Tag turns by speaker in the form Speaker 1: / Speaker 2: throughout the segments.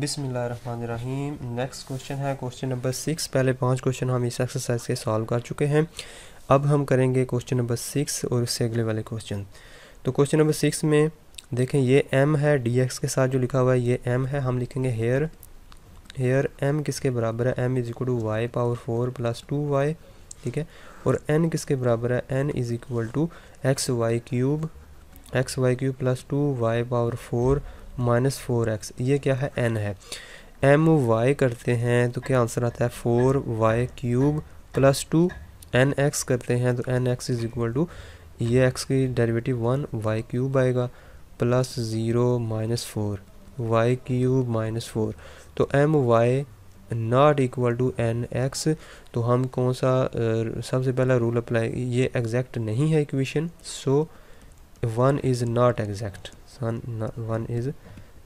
Speaker 1: बिसमीम next question है question number six पहले पांच क्वेश्चन हम इस एक्सरसाइज के सॉल्व कर चुके हैं अब हम करेंगे क्वेश्चन नंबर सिक्स और उससे अगले वाले क्वेश्चन तो क्वेश्चन नंबर सिक्स में देखें ये एम है डी एक्स के साथ जो लिखा हुआ है ये एम है हम लिखेंगे हेयर हेयर एम किसके बराबर है M is equal to Y power four plus two Y ठीक है और एन किसके बराबर है N is equal to x Y cube X Y cube plus two Y power four minus four X ये क्या है एन है एम वाई करते हैं तो क्या आंसर आता है four Y cube plus two N x करते हैं तो N X is equal to ये एक्स की डेरिवेटिव वन वाई क्यूब आएगा plus zero minus four Y cube minus four तो M Y not equal to N X तो हम कौन सा सबसे पहला रूल अप्लाई ये एग्जैक्ट नहीं है equation so one is not exact one one is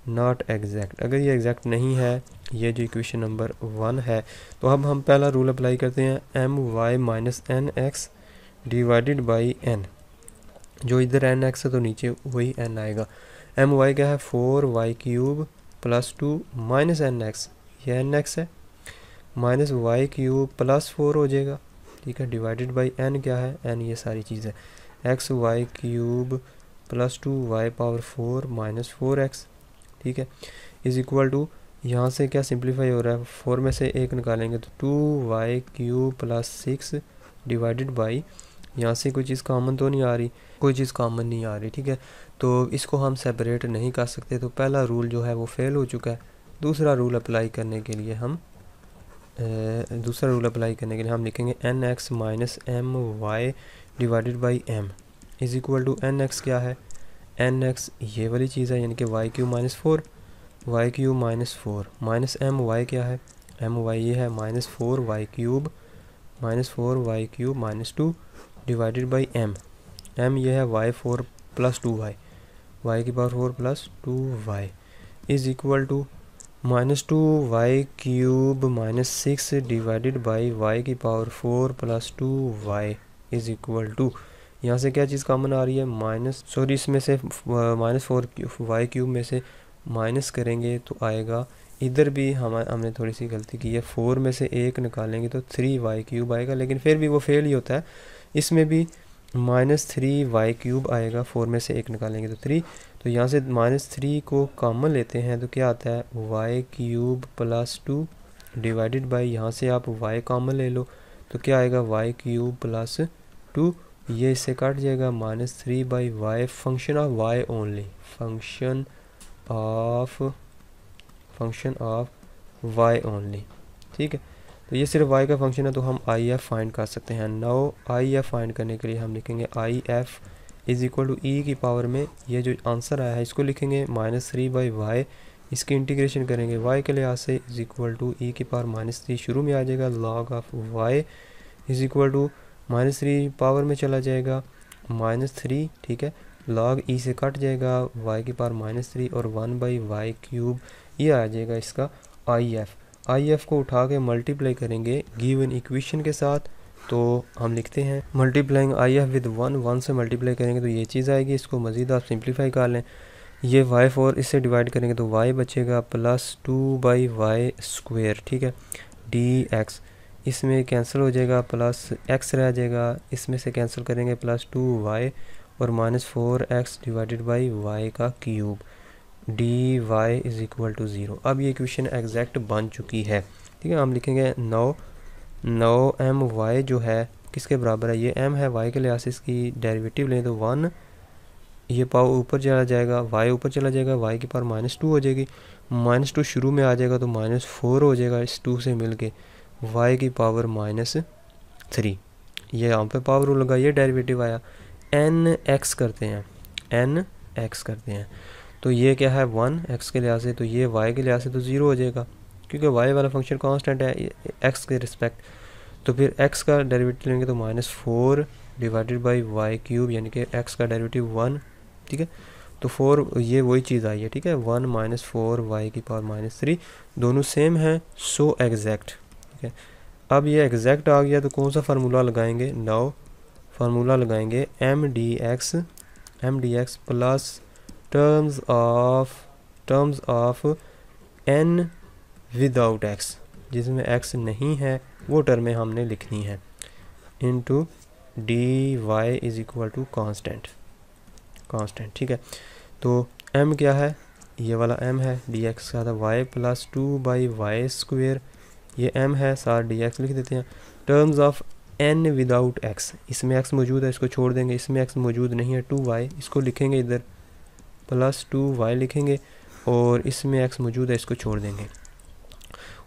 Speaker 1: not exact अगर ये एग्जैक्ट नहीं है ये जो इक्वेशन नंबर वन है तो अब हम पहला रूल अप्लाई करते हैं M Y minus N x divided by N जो इधर एन एक्स है तो नीचे वही एन आएगा एम वाई क्या है four Y cube plus two minus N X ये एन एक्स है minus Y cube plus four हो जाएगा ठीक है डिवाइडेड बाई एन क्या है एन ये सारी चीज़ है X Y cube plus two Y power four minus four X ठीक है इज़ इक्वल टू यहाँ से क्या सिंप्लीफाई हो रहा है फोर में से एक निकालेंगे तो two Y cube plus six divided by यहाँ से कोई चीज़ कामन तो नहीं आ रही कोई चीज़ कामन नहीं आ रही ठीक है तो इसको हम सेपरेट नहीं कर सकते तो पहला रूल जो है वो फेल हो चुका है दूसरा रूल अप्लाई करने के लिए हम दूसरा रूल अप्लाई करने के लिए हम लिखेंगे N X minus M Y divided by M is equal to N x क्या है एन एक्स ये वाली चीज़ है यानी कि y cube minus four y cube minus four minus M Y क्या है एम वाई ये है minus four Y cube minus four Y cube minus two divided by M M ये है y four plus two y y की power four plus two y is equal to minus two y cube minus six divided by y की power four plus two y is equal to यहाँ से क्या चीज़ common आ रही है minus sorry इसमें से minus four Y cube में से माइनस करेंगे तो आएगा इधर भी हम हमने थोड़ी सी गलती की है फोर में से एक निकालेंगे तो थ्री वाई क्यूब आएगा लेकिन फिर भी वो फेल ही होता है इसमें भी माइनस थ्री वाई क्यूब आएगा फोर में से एक निकालेंगे तो थ्री तो यहाँ से माइनस थ्री को कॉमन लेते हैं तो क्या आता है y cube plus two divided by यहाँ से आप वाई कॉमन ले लो तो क्या आएगा वाई क्यूब प्लस टू ये इससे कट जाएगा minus three by y function of y only function of function of y only ठीक है तो ये सिर्फ वाई का फंक्शन है तो हम आई एफ फाइंड कर सकते हैं नो आई एफ फाइंड करने के लिए हम लिखेंगे I F is equal to e की पावर में ये जो आंसर आया है इसको लिखेंगे माइनस थ्री बाई वाई इसकी इंटीग्रेशन करेंगे वाई के लिहाज से इज़ इक्वल टू ई की पावर माइनस थ्री शुरू में आ जाएगा log of y is equal to minus three power में चला जाएगा माइनस थ्री ठीक है लॉग ई e से कट जाएगा वाई की पावर माइनस थ्री और वन बाई वाई क्यूब ये आ जाएगा इसका आई एफ़ आई एफ़ को उठा के मल्टीप्लाई करेंगे गिवन इक्वेशन के साथ तो हम लिखते हैं multiplying I F with one one से मल्टीप्लाई करेंगे तो ये चीज़ आएगी इसको मज़ीद आप सिंप्लीफाई कर लें ये वाई फोर इससे डिवाइड करेंगे तो वाई बचेगा plus two by y square ठीक है डी एक्स इसमें कैंसिल हो जाएगा प्लस एक्स रह जाएगा इसमें से कैंसिल करेंगे प्लस टू वाई और minus four x divided by y का cube d y is equal to zero अब ये क्वेश्चन एग्जैक्ट बन चुकी है ठीक है हम लिखेंगे नौ नौ एम वाई जो है किसके बराबर है ये एम है वाई के लिहाज से इसकी डेरिवेटिव लें तो वन ये पाव ऊपर चला जाएगा वाई ऊपर चला जाएगा वाई की पावर माइनस टू हो जाएगी माइनस टू शुरू में आ जाएगा तो माइनस फोर हो जाएगा इस टू से मिल के वाई की पावर माइनस थ्री ये यहाँ पे पावर रूल लगा ये डेरिवेटिव आया एन एक्स करते हैं एन एक्स करते हैं तो ये क्या है वन एक्स के लिहाज से तो ये वाई के लिहाज से तो ज़ीरो हो जाएगा क्योंकि वाई वाला फंक्शन कांस्टेंट है एक्स के रिस्पेक्ट तो फिर एक्स का डेरिवेटिव लेंगे तो minus four divided by y cube यानी कि एक्स का डेरिवेटिव वन ठीक है तो फोर ये वही चीज़ आई है ठीक है वन माइनस फोर वाई की पावर माइनस थ्री दोनों सेम हैं सो एग्जैक्ट है अब ये एग्जैक्ट आ गया तो कौन सा फार्मूला लगाएंगे नाव फार्मूला लगाएंगे M d x M d x plus terms of terms of N without x जिसमें एक्स नहीं है वो टर्में हमने लिखनी है into d y is equal to constant constant ठीक है तो एम क्या है ये वाला एम है डी एक्स का था y plus two by y square ये एम है सार डी एक्स लिख देते हैं terms of N without x इसमें एक्स मौजूद है इसको छोड़ देंगे इसमें एक्स मौजूद नहीं है टू वाई इसको लिखेंगे इधर प्लस टू वाई लिखेंगे और इसमें एक्स मौजूद है इसको छोड़ देंगे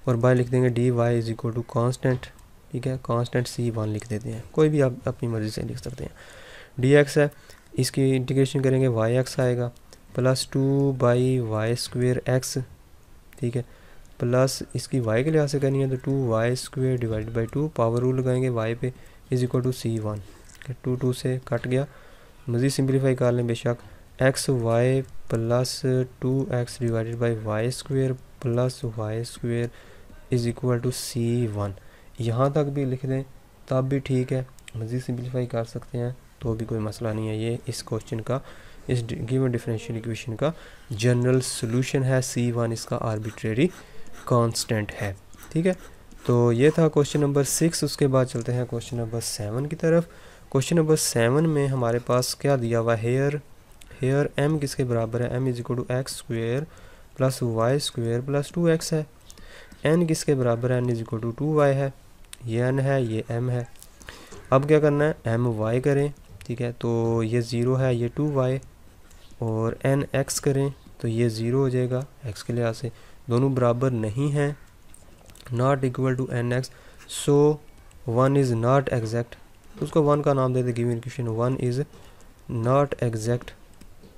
Speaker 1: और बाय लिख देंगे d y is equal to constant ठीक है कॉन्स्टेंट सी वन लिख देते हैं कोई भी आप अपनी मर्ज़ी से लिख सकते हैं डी एक्स है इसकी इंटीग्रेशन करेंगे वाई एक्स आएगा plus two by y square x ठीक है प्लस इसकी वाई के लिहाज से करनी है तो two y square divide by two power rule लगाएंगे वाई पे is equal to C one two two से कट गया मज़ीद सिंप्लीफाई कर लें बेशक x y plus two x divide by y square plus y square is equal to C one यहाँ तक भी लिख दें तब भी ठीक है मज़ीद सिंप्लीफाई कर सकते हैं तो भी कोई मसला नहीं है ये इस क्वेश्चन का इस गिवन डिफरेंशियल इक्वेशन का जनरल सोल्यूशन है सी वन इसका आर्बिट्रेरी कांस्टेंट है ठीक है तो ये था क्वेश्चन नंबर सिक्स उसके बाद चलते हैं क्वेश्चन नंबर सेवन की तरफ क्वेश्चन नंबर सेवन में हमारे पास क्या दिया हुआ हेयर हेयर एम किसके बराबर है M is equal to x square plus y square plus two x है एन किसके बराबर है N is equal to two two y ये एन है ये एम है अब क्या करना है एम वाई करें ठीक है तो ये ज़ीरो है ये टू वाई और एन एक्स करें तो ये ज़ीरो हो जाएगा एक्स के लिहाज से दोनों बराबर नहीं हैं not equal to N x so one is not exact उसको वन का नाम दे दें given equation one is not exact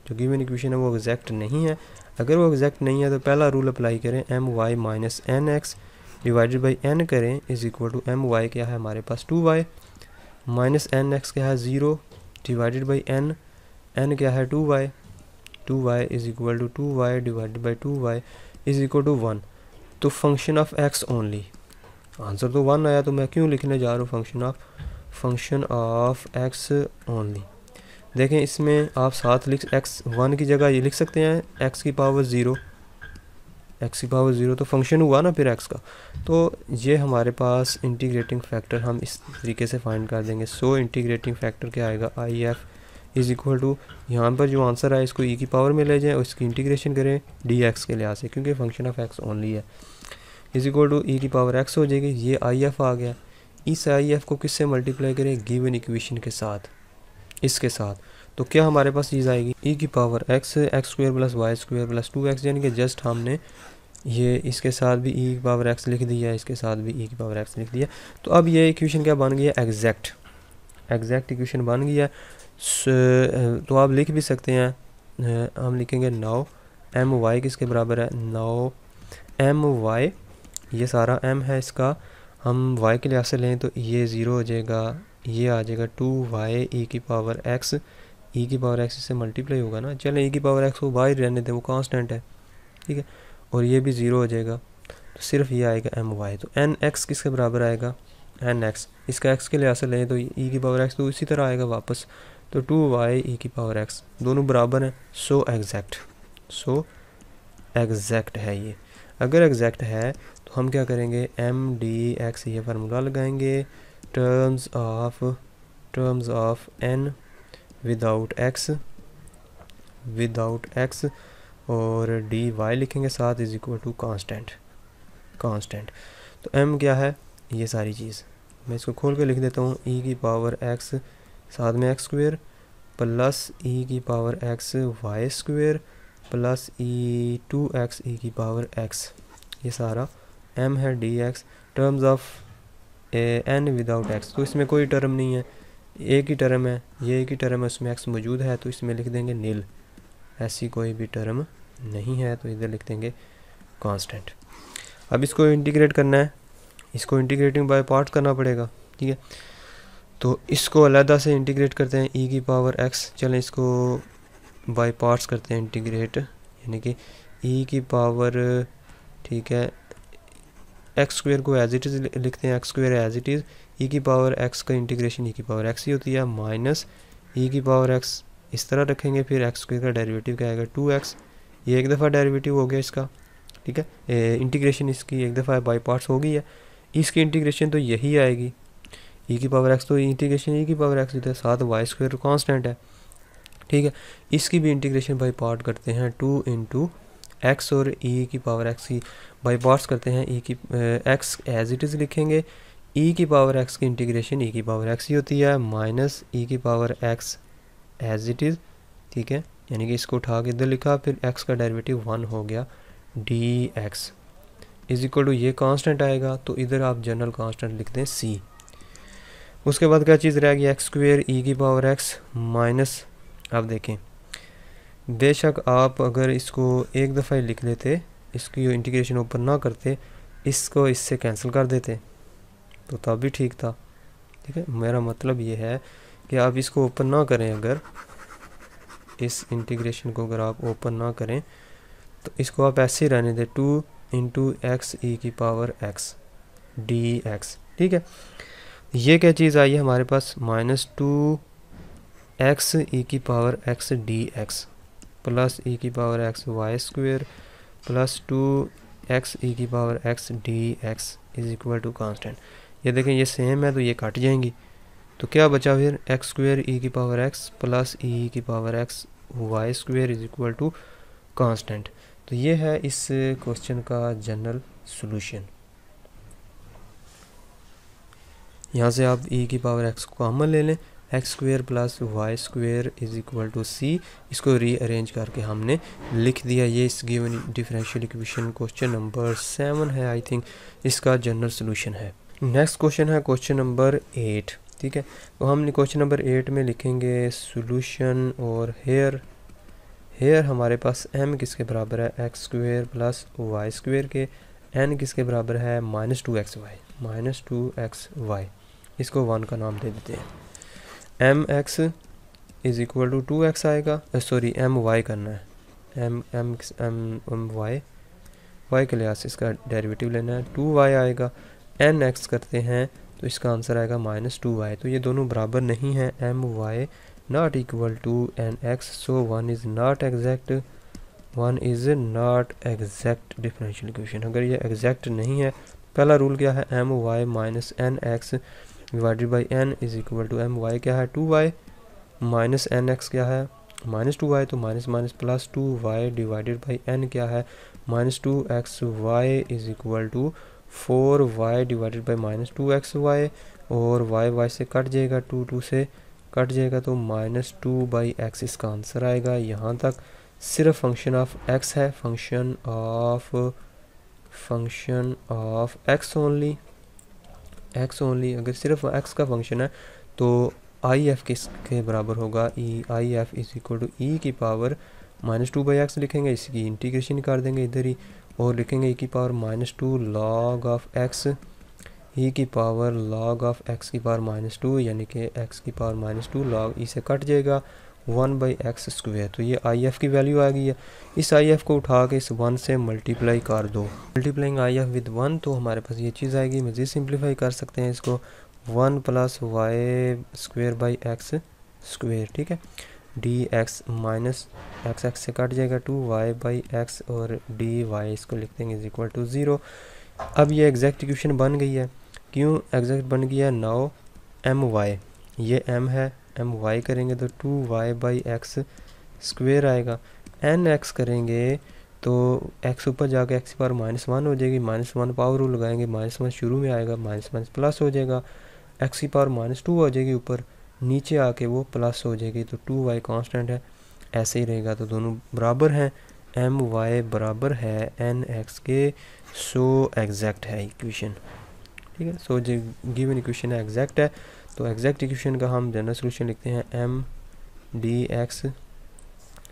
Speaker 1: जो गिवन इक्वेशन है वो एग्जैक्ट नहीं है अगर वो एग्जैक्ट नहीं है तो पहला रूल अप्लाई करें M Y minus N x divided by N करें is equal to M Y क्या है हमारे पास two y minus N x क्या है zero divided by N N क्या है two y two y is equal to two y divided by two y is equal to one तो function of x only answer तो one आया तो मैं क्यों लिखने जा रहा हूँ function of function of x only देखें इसमें आप साथ लिख एक्स वन की जगह ये लिख सकते हैं एक्स की पावर ज़ीरो एक्स की पावर ज़ीरो तो फंक्शन हुआ ना फिर एक्स का तो ये हमारे पास इंटीग्रेटिंग फैक्टर हम इस तरीके से फाइंड कर देंगे सो इंटीग्रेटिंग फैक्टर क्या आएगा I F is equal to यहाँ पर जो आंसर आए इसको ई e की पावर में ले जाएँ और इसकी इंटीग्रेशन करें डी एक्स के लिहाज से क्योंकि फंक्शन ऑफ एक्स ओनली है इज़ इक्वल टू ई की पावर एक्स हो जाएगी ये आई एफ आ गया इस आई एफ को किससे मल्टीप्लाई करें गिवन इक्वेशन के साथ इसके साथ तो क्या हमारे पास चीज़ आएगी ई e की power x x square plus y square plus two x यानी कि जस्ट हमने ये इसके साथ भी ई e की पावर एक्स लिख दिया इसके साथ भी ई e की पावर एक्स लिख दिया तो अब ये इक्वेशन क्या बन गया एग्जैक्ट एग्जैक्ट इक्वेशन बन गया सो तो आप लिख भी सकते हैं हम लिखेंगे नाओ एम वाई किसके बराबर है नाओ एम वाई ये सारा एम है इसका हम वाई के लिहाज से लें तो ये ज़ीरो हो जाएगा ये आ जाएगा टू वाई ई e की पावर एक्स ई e की पावर एक्स इससे मल्टीप्लाई होगा ना चलें ई e की पावर एक्स को वाई रहने दें वो कांस्टेंट है ठीक है और ये भी ज़ीरो हो जाएगा तो सिर्फ ये आएगा एम वाई तो एन एक्स किसके बराबर आएगा एन एक्स इसका एक्स के लिहाज से लें तो ई की पावर एक्स तो इसी तरह आएगा वापस तो टू वाई ई की पावर एक्स दोनों बराबर हैं सो एग्जैक्ट सो एग्जैक्ट है ये अगर एग्जैक्ट है तो हम क्या करेंगे एम डी एक्स ये फार्मूला लगाएंगे terms of terms of N without x without x और डी वाई लिखेंगे साथ is equal to constant constant तो एम क्या है ये सारी चीज़ मैं इसको खोल कर लिख देता हूँ ई e की पावर एक्स साथ में एक्स स्क्वेयर प्लस ई की power x y square plus e two x e की पावर एक्स ये सारा एम है d x terms of N without x तो इसमें कोई टर्म नहीं है एक ही टर्म है ये एक ही टर्म है उसमें एक्स मौजूद है तो इसमें लिख देंगे नील ऐसी कोई भी टर्म नहीं है तो इधर लिख देंगे कांस्टेंट अब इसको इंटीग्रेट करना है इसको इंटीग्रेटिंग बाय पार्ट करना पड़ेगा ठीक है तो इसको अलहदा से इंटीग्रेट करते हैं ई e की पावर एक्स चलें इसको बाई पार्ट्स करते हैं इंटीग्रेट यानी कि ई e की पावर ठीक है एक्स स्क्वेयर को एज इट इज़ लिखते हैं x square as it is e की पावर एक्स का इंटीग्रेशन ई e की पावर एक्स ही होती है माइनस ई की पावर एक्स इस तरह रखेंगे फिर एक्स स्क्र का डेरिवेटिव क्या आएगा टू एक्स ये एक दफ़ा डेरिवेटिव हो गया इसका ठीक है इंटीग्रेशन इसकी एक दफ़ा बाई पार्ट्स हो गई है इसकी इंटीग्रेशन तो यही आएगी ई e की पावर एक्स तो इंटीग्रेशन ई e की पावर एक्स है साथ वाई स्क्वेयर कॉन्स्टेंट है ठीक है इसकी भी इंटीग्रेशन बाई पार्ट करते हैं टू इंटू एक्स और ई e की पावर एक्स की बाई पार्ट्स करते हैं ई की एक्स एज इट इज़ लिखेंगे ई की पावर एक्स की इंटीग्रेशन ई की पावर एक्स ही होती है माइनस ई की power x as it is ठीक है यानी कि इसको उठा के इधर लिखा फिर एक्स का डेरिवेटिव वन हो गया d x is equal to ये कांस्टेंट आएगा तो इधर आप जनरल कांस्टेंट लिख दें सी उसके बाद क्या चीज़ रह गई एक्स स्क्वेयर ई की पावर एक्स माइनस आप देखें बेशक आप अगर इसको एक दफ़ा ही लिख लेते इसकी इंटीग्रेशन ऊपर ना करते इसको इससे कैंसिल कर देते तो तब भी ठीक था ठीक है मेरा मतलब ये है कि आप इसको ओपन ना करें अगर इस इंटीग्रेशन को अगर आप ओपन ना करें तो इसको आप ऐसे ही रहने दें टू इंटू एक्स ई की पावर एक्स डी एक्स ठीक है ये क्या चीज़ आई है हमारे पास minus two x e e की power x d x plus e e की power x y square plus two x e e की power x d x is equal to constant ये देखें ये सेम है तो ये कट जाएंगी तो क्या बचा फिर एक्स स्क्वेयर ई की पावर एक्स प्लस ई की power x y square is equal to constant तो ये है इस क्वेश्चन का जनरल सोल्यूशन यहाँ से आप ई e की पावर एक्स को कॉमन ले लें x square plus y square is equal to C इसको रीअरेंज करके हमने लिख दिया ये इस given differential equation question number seven है आई थिंक इसका जनरल सोल्यूशन है नेक्स्ट क्वेश्चन है क्वेश्चन नंबर एट ठीक है तो हम क्वेश्चन नंबर एट में लिखेंगे सोल्यूशन और हेयर हेयर हमारे पास एम किसके बराबर है x square plus y square के एन किसके बराबर है minus two x y minus two x y इसको वन का नाम दे देते हैं M x is equal to two एक्स आएगा सॉरी एम वाई करना है M M M M y y के लिहाज से इसका डेरिवेटिव लेना है टू वाई आएगा एन एक्स करते हैं तो इसका आंसर आएगा माइनस टू वाई तो ये दोनों बराबर नहीं हैं M Y not equal to N x so one is not exact one is not exact differential equation अगर ये एग्जैक्ट नहीं है पहला रूल क्या है M Y minus N x divided by N is equal to M Y क्या है two y minus N x क्या है माइनस टू वाई तो minus minus plus two y divided by N क्या है minus two x Y is equal to four y divided by minus two x y और y y से cut जाएगा two two से cut जाएगा तो minus two by x इसका answer आएगा यहाँ तक सिर्फ फंक्शन ऑफ एक्स है function of function of x only x only अगर सिर्फ एक्स का फंक्शन है तो आई एफ़ किसके बराबर होगा e I F is equal to e की power minus two by x लिखेंगे इसकी इंटीग्रेशन कर देंगे इधर ही और लिखेंगे ई e की power minus two log of x e की पावर लॉग ऑफ एक्स की पावर माइनस टू यानी कि एक्स की power minus two log e से कट जाएगा वन बाई एक्स स्क्वेयर तो ये आई एफ़ की वैल्यू आ गई है इस आई एफ़ को उठा के इस वन से मल्टीप्लाई कर दो multiplying I F with one तो हमारे पास ये चीज़ आएगी मज़ीद सिंप्लीफाई कर सकते हैं इसको one plus y square by x square ठीक है d x minus x x से कट जाएगा टू वाई बाई एक्स और डी वाई इसको लिख देंगे इज इक्वल टू ज़ीरो अब ये एग्जैक्ट इक्वेशन बन गई है क्यों एग्जैक्ट बन गया नाओ एम वाई ये एम है हम वाई करेंगे तो two y by x square आएगा एन एक्स करेंगे तो एक्स ऊपर जाके एक्स पावर माइनस वन हो जाएगी माइनस वन पावर रूल लगाएंगे माइनस वन शुरू में आएगा माइनस वन प्लस हो जाएगा एक्स की पावर माइनस टू हो जाएगी ऊपर नीचे आके वो प्लस हो जाएगी तो टू वाई कॉन्स्टेंट है ऐसे ही रहेगा तो दोनों बराबर हैं एम वाई बराबर है एन एक्स के सो एग्जैक्ट है इक्वेशन ठीक है सो जो गिवन इक्वेशन है एग्जैक्ट है तो एग्जैक्ट इक्वेशन का हम जनरल सोल्यूशन लिखते हैं एम डी एक्स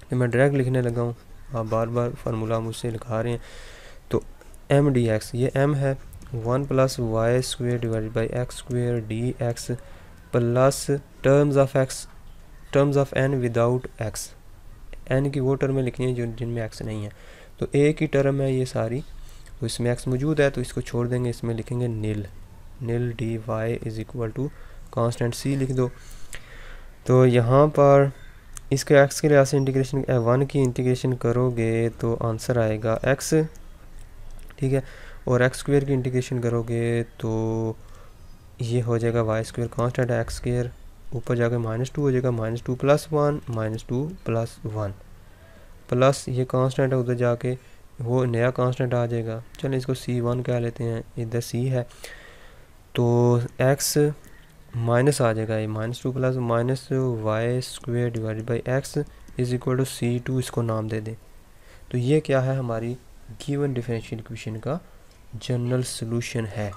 Speaker 1: तो मैं डायरेक्ट लिखने लगा हूँ आप बार बार फार्मूला मुझसे लिखा रहे हैं तो एम डी एक्स ये एम है one plus y square divide by x square d x plus terms of x terms of N without x n की वो टर्में लिखनी है जो जिनमें एक्स नहीं है तो ए की टर्म है ये सारी तो इसमें एक्स मौजूद है तो इसको छोड़ देंगे इसमें लिखेंगे नील नील d y is equal to constant c लिख दो तो यहाँ पर इसके एक्स के लिहाज से इंटीग्रेशन वन की इंटीग्रेशन करोगे तो आंसर आएगा एक्स ठीक है और एक्स स्क्वेयर की इंटीग्रेशन करोगे तो ये हो जाएगा y square constant x square ऊपर जाके माइनस टू हो जाएगा minus two plus one minus two plus one plus ये कांस्टेंट है उधर जाके वो नया कांस्टेंट आ जाएगा चलो इसको सी वन कह लेते हैं इधर सी है तो एक्स माइनस आ जाएगा ये minus two plus minus y square divide by x is equal to c two इसको नाम दे दें तो ये क्या है हमारी गिवन डिफरेंशियल इक्वेशन का जनरल सोल्यूशन है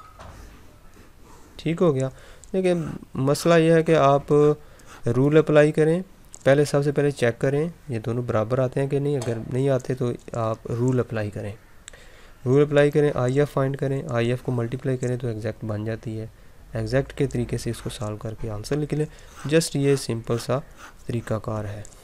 Speaker 1: ठीक हो गया देखिए मसला यह है कि आप रूल अप्लाई करें पहले सबसे पहले चेक करें ये दोनों बराबर आते हैं कि नहीं अगर नहीं आते तो आप रूल अप्लाई करें रूल अप्लाई करें आई एफ फाइंड करें आई एफ को मल्टीप्लाई करें तो एग्जैक्ट बन जाती है एग्जैक्ट के तरीके से इसको सॉल्व करके आंसर लिख लें जस्ट ये सिंपल सा तरीकाकार है